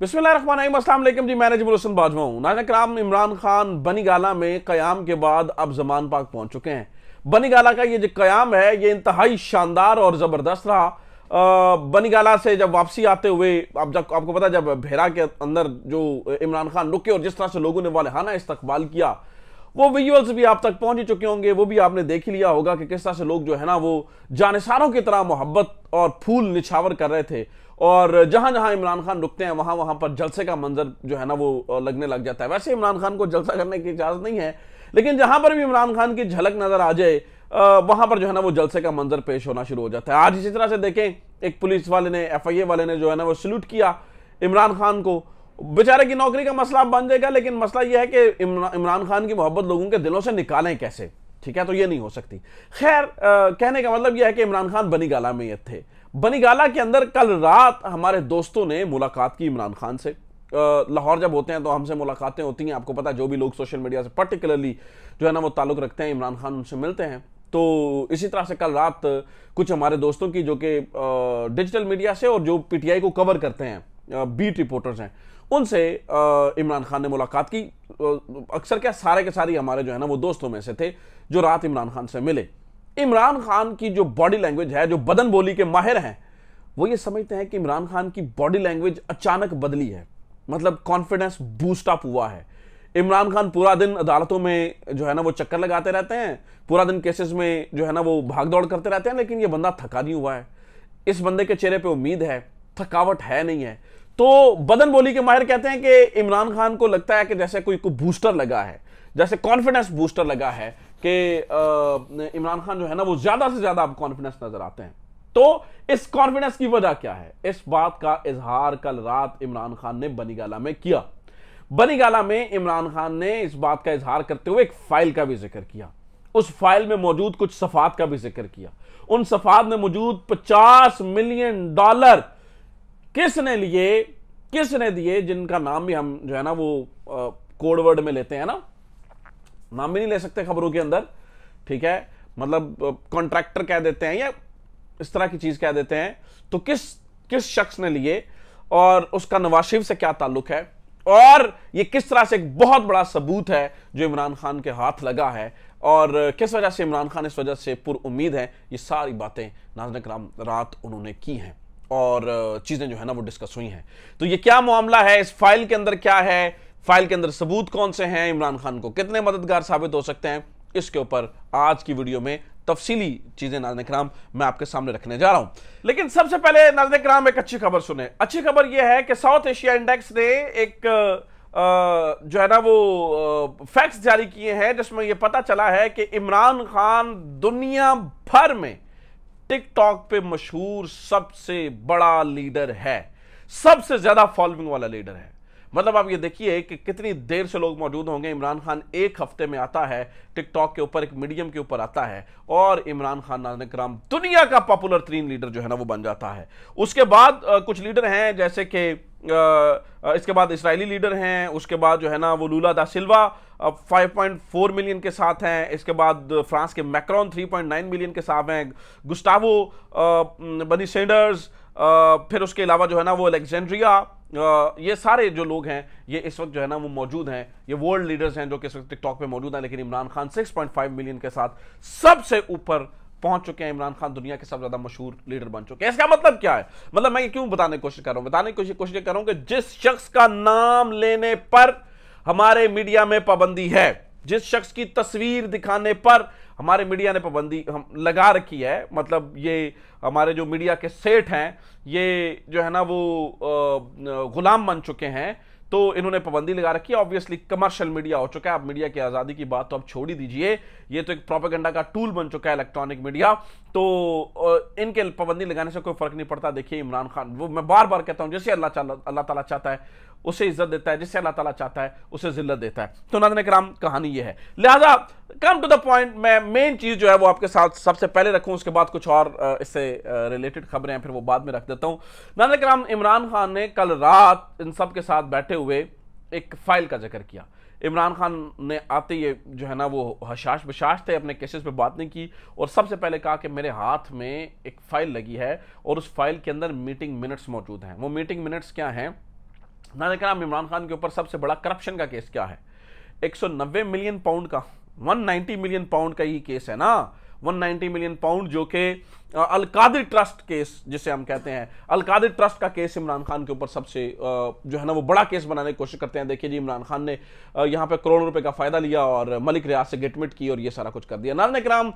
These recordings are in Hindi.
बिस्मिल जी मैं हसन बाजवा हूँ नाजन कराम इमरान खान बनी गाला में क्याम के बाद अब जमान पाक पहुँच चुके हैं बनी गाला का ये जो क्याम है ये इंतहाई शानदार और ज़बरदस्त रहा बनी गाला से जब वापसी आते हुए आप जब आपको पता जब भेरा के अंदर जो इमरान खान रुके और जिस तरह से लोगों ने वालहाना इस्तकबाल किया वो विजुअल्स भी आप तक पहुंच ही चुके होंगे वो भी आपने देख ही लिया होगा कि किस तरह से लोग जो है ना वो जानसारों की तरह मोहब्बत और फूल निछावर कर रहे थे और जहां जहां इमरान खान रुकते हैं वहां वहां पर जलसे का मंजर जो है ना वो लगने लग जाता है वैसे इमरान खान को जलसा करने की इजाजत नहीं है लेकिन जहां पर भी इमरान खान की झलक नजर आ जाए वहां पर जो है ना वो जलसे का मंजर पेश होना शुरू हो जाता है आज इसी तरह से देखें एक पुलिस वाले ने एफ वाले ने जो है ना वो सल्यूट किया इमरान खान को बेचारे की नौकरी का मसला बन जाएगा लेकिन मसला यह है कि इमरान खान की मोहब्बत लोगों के दिलों से निकालें कैसे ठीक है तो ये नहीं हो सकती खैर कहने का मतलब यह है कि इमरान खान बनी गाला में थे बनीगाला के अंदर कल रात हमारे दोस्तों ने मुलाकात की इमरान खान से लाहौर जब होते हैं तो हमसे मुलाकातें होती हैं आपको पता है जो भी लोग सोशल मीडिया से पर्टिकुलरली जो है ना वो ताल्लुक़ रखते हैं इमरान खान उनसे मिलते हैं तो इसी तरह से कल रात कुछ हमारे दोस्तों की जो कि डिजिटल मीडिया से और जो पीटीआई को कवर करते हैं बीट रिपोर्टर्स हैं उनसे इमरान खान ने मुलाकात की अक्सर क्या सारे के सारे हमारे जो है ना वो दोस्तों में से थे जो रात इमरान खान से मिले इमरान खान की जो बॉडी लैंग्वेज है जो बदन बोली के माहिर हैं वो ये समझते हैं कि इमरान खान की बॉडी लैंग्वेज अचानक बदली है मतलब कॉन्फिडेंस बूस्ट अप हुआ है इमरान खान पूरा दिन अदालतों में जो है ना वो चक्कर लगाते रहते हैं पूरा दिन केसेस में जो है ना वो भाग दौड़ करते रहते हैं लेकिन ये बंदा थका नहीं हुआ है इस बंदे के चेहरे पे उम्मीद है थकावट है नहीं है तो बदन बोली के माहिर कहते हैं कि इमरान खान को लगता है कि जैसे कोई को बूस्टर लगा है जैसे कॉन्फिडेंस बूस्टर लगा है कि इमरान खान जो है ना वो ज्यादा से ज्यादा अब कॉन्फिडेंस नजर आते हैं तो इस कॉन्फिडेंस की वजह क्या है इस बात का इजहार कल रात इमरान खान ने बनीगाला में किया बनीगाला में इमरान खान ने इस बात का इजहार करते हुए एक फाइल का भी जिक्र किया उस फाइल में मौजूद कुछ सफात का भी जिक्र किया उन सफात में मौजूद 50 मिलियन डॉलर किसने लिए किसने दिए जिनका नाम भी हम जो है ना वो कोडवर्ड में लेते हैं ना नाम भी नहीं ले सकते खबरों के अंदर ठीक है मतलब कॉन्ट्रैक्टर कह देते हैं या इस तरह की चीज़ कह देते हैं तो किस किस शख्स ने लिए और उसका नवाशिफ से क्या ताल्लुक है और ये किस तरह से एक बहुत बड़ा सबूत है जो इमरान खान के हाथ लगा है और किस वजह से इमरान खान इस वजह से पुर उम्मीद है ये सारी बातें नाजन राम रात उन्होंने की हैं और चीज़ें जो है ना वो डिस्कस हुई हैं तो ये क्या मामला है इस फाइल के अंदर क्या है फाइल के अंदर सबूत कौन से हैं इमरान खान को कितने मददगार साबित हो सकते हैं इसके ऊपर आज की वीडियो में तफसीली चीजें नाजन कराम मैं आपके सामने रखने जा रहा हूं लेकिन सबसे पहले नाजन कराम एक अच्छी खबर सुने अच्छी खबर यह है कि साउथ एशिया इंडेक्स ने एक जो है ना वो फैक्ट्स जारी किए हैं जिसमें यह पता चला है कि इमरान खान दुनिया भर में टिकटॉक पे मशहूर सबसे बड़ा लीडर है सबसे ज्यादा फॉलोइंग वाला लीडर है मतलब आप ये देखिए कि कितनी देर से लोग मौजूद होंगे इमरान खान एक हफ्ते में आता है टिकटॉक के ऊपर एक मीडियम के ऊपर आता है और इमरान खान नाजन कराम दुनिया का पॉपुलर तरीन लीडर जो है ना वो बन जाता है उसके बाद आ, कुछ लीडर हैं जैसे कि इसके बाद इसराइली लीडर हैं उसके बाद जो है ना वो लूला दा सिल्वा 5.4 मिलियन के साथ हैं इसके बाद फ्रांस के मैक्रॉन 3.9 मिलियन के साथ हैं गुस्टावो बनी सेंडर्स फिर उसके अलावा जो है ना वो अलेक्जेंड्रिया ये सारे जो लोग हैं ये इस वक्त जो है ना वो मौजूद हैं ये वर्ल्ड लीडर्स हैं जो कि इस वक्त टिकटॉक पे मौजूद हैं लेकिन इमरान खान 6.5 मिलियन के साथ सबसे ऊपर पहुंच चुके हैं इमरान खान दुनिया के सबसे ज्यादा मशहूर लीडर बन चुके हैं इसका मतलब क्या है मतलब मैं ये क्यों बताने की कोशिश कर रहा हूं बताने की कोशिश कर रहा हूं कि जिस शख्स का नाम लेने पर हमारे मीडिया में पाबंदी है जिस शख्स की तस्वीर दिखाने पर हमारे मीडिया ने पाबंदी हम लगा रखी है मतलब ये हमारे जो मीडिया के सेठ हैं ये जो है ना वो गुलाम बन चुके हैं तो इन्होंने पाबंदी लगा रखी है ऑब्वियसली कमर्शियल मीडिया हो चुका है आप मीडिया की आज़ादी की बात तो आप छोड़ ही दीजिए ये तो एक प्रोपेगेंडा का टूल बन चुका है इलेक्ट्रॉनिक मीडिया तो इनके पाबंदी लगाने से कोई फर्क नहीं पड़ता देखिए इमरान खान वो मैं बार बार कहता हूँ जैसे अल्लाह अल्लाह ताला चाहता है उसे इज्जत देता है जिसे अल्लाह ताला चाहता है उसे जिल्लत देता है तो नाजन कराम कहानी ये है लिहाजा कम टू द पॉइंट मैं मेन चीज़ जो है वो आपके साथ सबसे पहले रखूँ उसके बाद कुछ और इससे रिलेटेड खबरें हैं फिर वो बाद में रख देता हूँ नाजन कराम इमरान खान ने कल रात इन सब के साथ बैठे हुए एक फाइल का जिक्र किया इमरान खान ने आते ये जो है ना वो हशाश बशाश थे अपने केसेस पे बात नहीं की और सबसे पहले कहा कि मेरे हाथ में एक फ़ाइल लगी है और उस फाइल के अंदर मीटिंग मिनट्स मौजूद हैं वो मीटिंग मिनट्स क्या हैं नाजर कराम इमरान खान के ऊपर सबसे बड़ा करप्शन का केस क्या है 190 मिलियन पाउंड का 190 मिलियन पाउंड का ही केस है ना 190 मिलियन पाउंड जो कि अलकादिर ट्रस्ट केस जिसे हम कहते हैं अलकादिर ट्रस्ट का केस इमरान खान के ऊपर सबसे जो है ना वो बड़ा केस बनाने की कोशिश करते हैं देखिए जी इमरान खान ने यहाँ पे करोड़ों रुपए का फायदा लिया और मलिक रियाज से गेटमिट की और ये सारा कुछ कर दिया नारायण कराम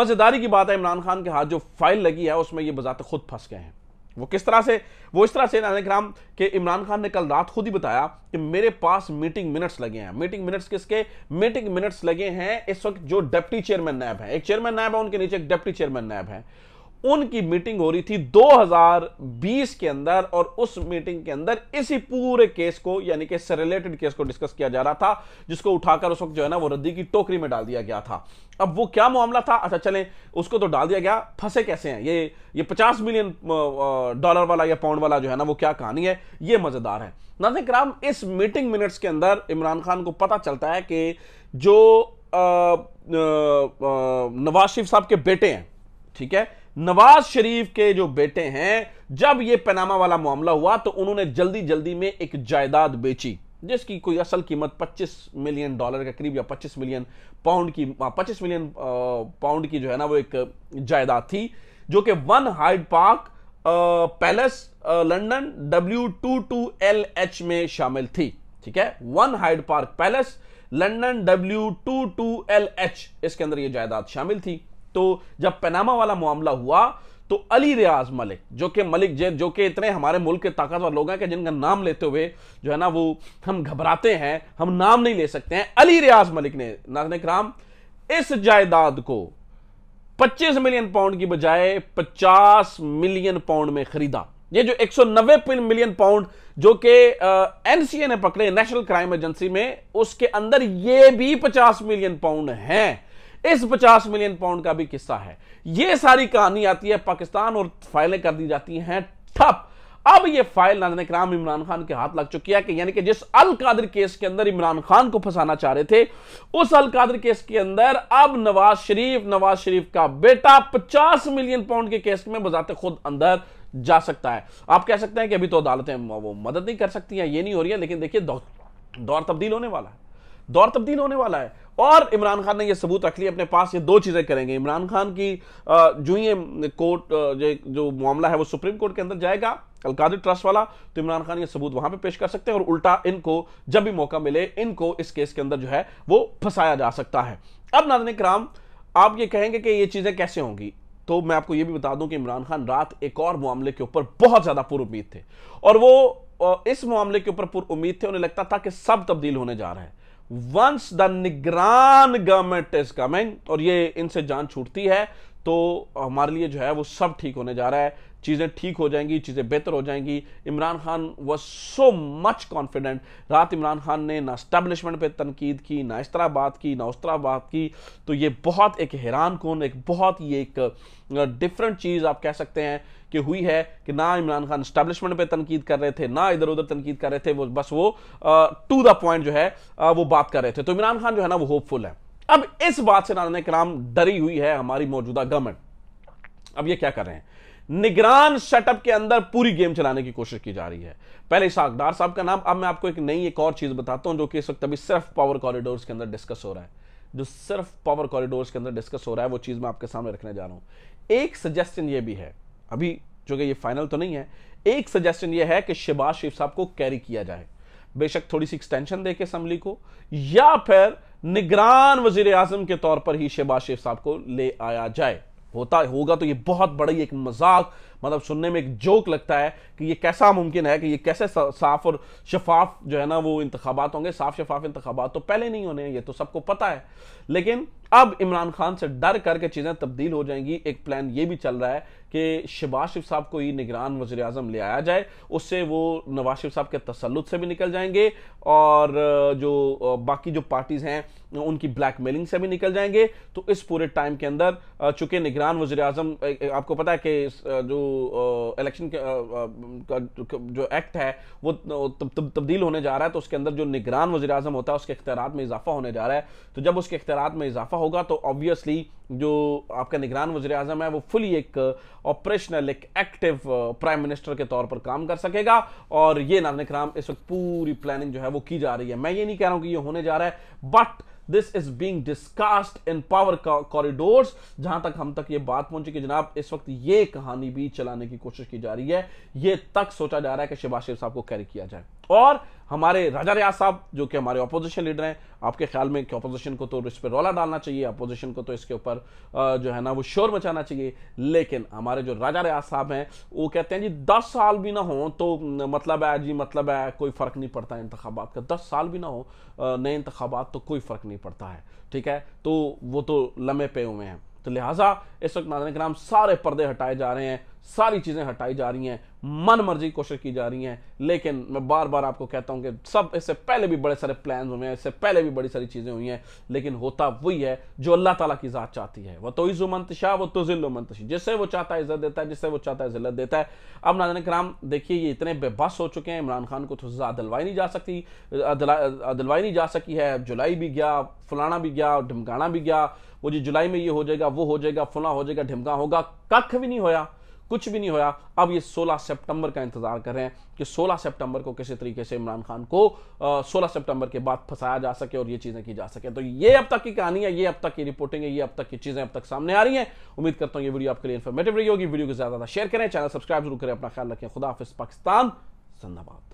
मजेदारी की बात है इमरान खान के हाथ जो फाइल लगी है उसमें ये बजाते खुद फंस गए हैं वो किस तरह से वो इस तरह से नाजक राम के इमरान खान ने कल रात खुद ही बताया कि मेरे पास मीटिंग मिनट्स लगे हैं मीटिंग मिनट्स किसके मीटिंग मिनट्स लगे हैं इस वक्त जो डेप्टी चेयरमैन नैब है एक चेयरमैन नैब है उनके नीचे एक डेप्टी चेयरमैन नैब है उनकी मीटिंग हो रही थी 2020 के अंदर और उस मीटिंग के अंदर इसी पूरे केस को यानी कि इससे रिलेटेड केस को डिस्कस किया जा रहा था जिसको उठाकर उस वक्त जो है ना वो रद्दी की टोकरी में डाल दिया गया था अब वो क्या मामला था अच्छा चले उसको तो डाल दिया गया फंसे कैसे हैं ये ये 50 मिलियन डॉलर वाला या पाउंड वाला जो है ना वो क्या कहानी है ये मजेदार है नाजिक कराम इस मीटिंग मिनट्स के अंदर इमरान खान को पता चलता है कि जो नवाज शरीफ साहब के बेटे हैं ठीक है नवाज शरीफ के जो बेटे हैं जब ये पैनामा वाला मामला हुआ तो उन्होंने जल्दी जल्दी में एक जायदाद बेची जिसकी कोई असल कीमत 25 मिलियन डॉलर के करीब या 25 मिलियन पाउंड की 25 हाँ, मिलियन पाउंड की जो है ना वो एक जायदाद थी जो कि one Hyde Park Palace London W two two L H में शामिल थी ठीक है one Hyde Park Palace London W two two L H इसके अंदर ये जायदाद शामिल थी तो जब पैनामा वाला मामला हुआ तो अली रियाज मलिक जो कि मलिक जैद जो कि इतने हमारे मुल्क के ताकतवर लोग हैं कि जिनका नाम लेते हुए जो है ना वो हम घबराते हैं हम नाम नहीं ले सकते हैं अली रियाज मलिक ने नाजनिक राम इस जायदाद को 25 मिलियन पाउंड की बजाय 50 मिलियन पाउंड में खरीदा ये जो 190 मिलियन पाउंड जो कि एनसीए ने पकड़े नेशनल क्राइम एजेंसी में उसके अंदर ये भी पचास मिलियन पाउंड हैं इस 50 मिलियन पाउंड का भी किस्सा है ये सारी कहानी आती है पाकिस्तान और फाइलें कर दी जाती हैं ठप अब ये फाइल नाजन कराम इमरान खान के हाथ लग चुकी है कि यानी कि जिस अल कादर केस के अंदर इमरान खान को फंसाना चाह रहे थे उस अल कादर केस के अंदर अब नवाज शरीफ नवाज शरीफ का बेटा 50 मिलियन पाउंड के केस में बजाते खुद अंदर जा सकता है आप कह सकते हैं कि अभी तो अदालतें वो मदद नहीं कर सकती हैं ये नहीं हो रही है लेकिन देखिए दौर तब्दील होने वाला है दौर तब्दील होने वाला है और इमरान खान ने ये सबूत रख लिया अपने पास ये दो चीज़ें करेंगे इमरान खान की जो ये कोर्ट जो मामला है वो सुप्रीम कोर्ट के अंदर जाएगा अलकाद ट्रस्ट वाला तो इमरान खान ये सबूत वहां पे पेश कर सकते हैं और उल्टा इनको जब भी मौका मिले इनको इस केस के अंदर जो है वो फंसाया जा सकता है अब नाजन कराम आप ये कहेंगे कि ये चीज़ें कैसे होंगी तो मैं आपको ये भी बता दूं कि इमरान खान रात एक और मामले के ऊपर बहुत ज़्यादा पुर उम्मीद थे और वो इस मामले के ऊपर पुर उम्मीद थे उन्हें लगता था कि सब तब्दील होने जा रहे हैं वंस द निगरान गवर्नमेंट इज कमिंग और ये इनसे जान छूटती है तो हमारे लिए जो है वो सब ठीक होने जा रहा है चीज़ें ठीक हो जाएंगी चीज़ें बेहतर हो जाएंगी Imran Khan was so much confident रात इमरान खान ने ना स्टैब्लिशमेंट पे तनकीद की ना इस तरह बात की ना उस तरह बात की तो ये बहुत एक हैरान कौन एक बहुत ही एक डिफरेंट चीज़ आप कह सकते हैं कि हुई है कि ना इमरान खान स्टैब्लिशमेंट पे तनकीद कर रहे थे ना इधर उधर तनकीद कर रहे थे वो बस वो टू द पॉइंट जो है आ, वो बात कर रहे थे तो इमरान खान जो है ना वो होपफुल है अब इस बात से नारायण कराम डरी हुई है हमारी मौजूदा गवर्नमेंट अब ये क्या कर रहे हैं निगरान सेटअप के अंदर पूरी गेम चलाने की कोशिश की जा रही है पहले इसाक साहब का नाम अब मैं आपको एक नई एक और चीज बताता हूं जो कि इस वक्त अभी सिर्फ पावर कॉरिडोर के अंदर डिस्कस हो रहा है जो सिर्फ पावर कॉरिडोर के अंदर डिस्कस हो रहा है वो चीज मैं आपके सामने रखने जा रहा हूं एक सजेशन ये भी है अभी जो कि ये फाइनल तो नहीं है एक सजेशन ये है कि शहबाज शेख साहब को कैरी किया जाए बेशक थोड़ी सी एक्सटेंशन देके असम्बली को या फिर निगरान वजीर आजम के तौर पर ही शहबाज शेख साहब को ले आया जाए होता होगा तो ये बहुत बड़ी एक मजाक मतलब सुनने में एक जोक लगता है कि ये कैसा मुमकिन है कि ये कैसे साफ और शफाफ जो है ना वो इंतबात होंगे साफ शफाफ इंतबात तो पहले नहीं होने ये तो सबको पता है लेकिन अब इमरान खान से डर करके चीज़ें तब्दील हो जाएंगी एक प्लान ये भी चल रहा है कि शबाज शिफ साहब को ही निगरान वजी अजम ले आया जाए उससे वो नवाज शिफ साहब के तसलुत से भी निकल जाएंगे और जो बाकी जो पार्टीज़ हैं उनकी ब्लैक मेलिंग से भी निकल जाएंगे तो इस पूरे टाइम के अंदर चूंकि निगरान वजी अजम आपको पता है कि जो इलेक्शन का जो एक्ट है वो तब्दील होने जा रहा है तो उसके अंदर जो निगरान वजी अजम होता है उसके अख्तियार में इजाफा होने जा रहा है तो जब उसके अख्तियार में इजाफा होगा तो ऑब्वियसली जो आपका निगरान वजी अजम है वो फुली एक ऑपरेशनल एक एक्टिव प्राइम मिनिस्टर के तौर पर काम कर सकेगा और ये नाजन कराम इस वक्त पूरी प्लानिंग जो है वो की जा रही है मैं ये नहीं कह रहा हूँ कि ये होने जा रहा है but this is being discussed in power corridors जहां तक हम तक ये बात पहुंची कि जनाब इस वक्त ये कहानी भी चलाने की कोशिश की जा रही है ये तक सोचा जा रहा है कि शिवाशिव साहब को कैरी किया जाए और हमारे राजा रियाज साहब जो कि हमारे अपोजिशन लीडर हैं आपके ख्याल में कि अपोजिशन को तो इस पर रोला डालना चाहिए अपोजिशन को तो इसके ऊपर जो है ना वो शोर मचाना चाहिए लेकिन हमारे जो राजा रियाज साहब हैं वो कहते हैं जी दस साल भी ना हो तो मतलब है जी मतलब है कोई फ़र्क नहीं पड़ता इंतबात का दस साल भी ना हो नए इंतबात तो कोई फ़र्क नहीं पड़ता है ठीक है तो वो तो लम्हे पे हुए हैं तो लिहाजा इस वक्त नाजन कराम सारे पर्दे हटाए जा रहे हैं सारी चीज़ें हटाई जा रही हैं मन मर्जी कोशिश की जा रही हैं लेकिन मैं बार बार आपको कहता हूं कि सब इससे पहले भी बड़े सारे प्लान हुए हैं इससे पहले भी बड़ी सारी चीज़ें हुई हैं लेकिन होता वही है जो अल्लाह ताला की ज़ात चाहती है वह तो इज़ो मंतशा वो तो जिलो मंतशी जिससे वो चाहता है इज़्ज़त देता है जिससे वो चाहता है जिल्लत देता है अब नाजन कराम देखिए ये इतने बेबस हो चुके हैं इमरान खान को तो सज़ा दिलवाई नहीं जा सकती दिलवाई नहीं जा सकी है जुलाई भी गया फलाना भी गया ढमकाना भी गया वो जी जुलाई में ये हो जाएगा वो हो जाएगा फला हो जाएगा ढिमका होगा कख भी नहीं होया कुछ भी नहीं होया अब ये 16 सितंबर का इंतजार कर रहे हैं कि 16 सितंबर को किसी तरीके से इमरान खान को आ, 16 सितंबर के बाद फंसाया जा सके और ये चीजें की जा सके तो ये अब तक की कहानी है ये अब तक की रिपोर्टिंग है ये अब तक की चीजें अब तक सामने आ रही हैं उम्मीद करता हूँ ये वीडियो आपके लिए इन्फॉर्मेटिव रही होगी वीडियो को ज्यादा शेयर करें चैनल सब्सक्राइब जरूर करें अपना ख्याल रखें खुदाफिस पाकिस्तान जिंदाबाद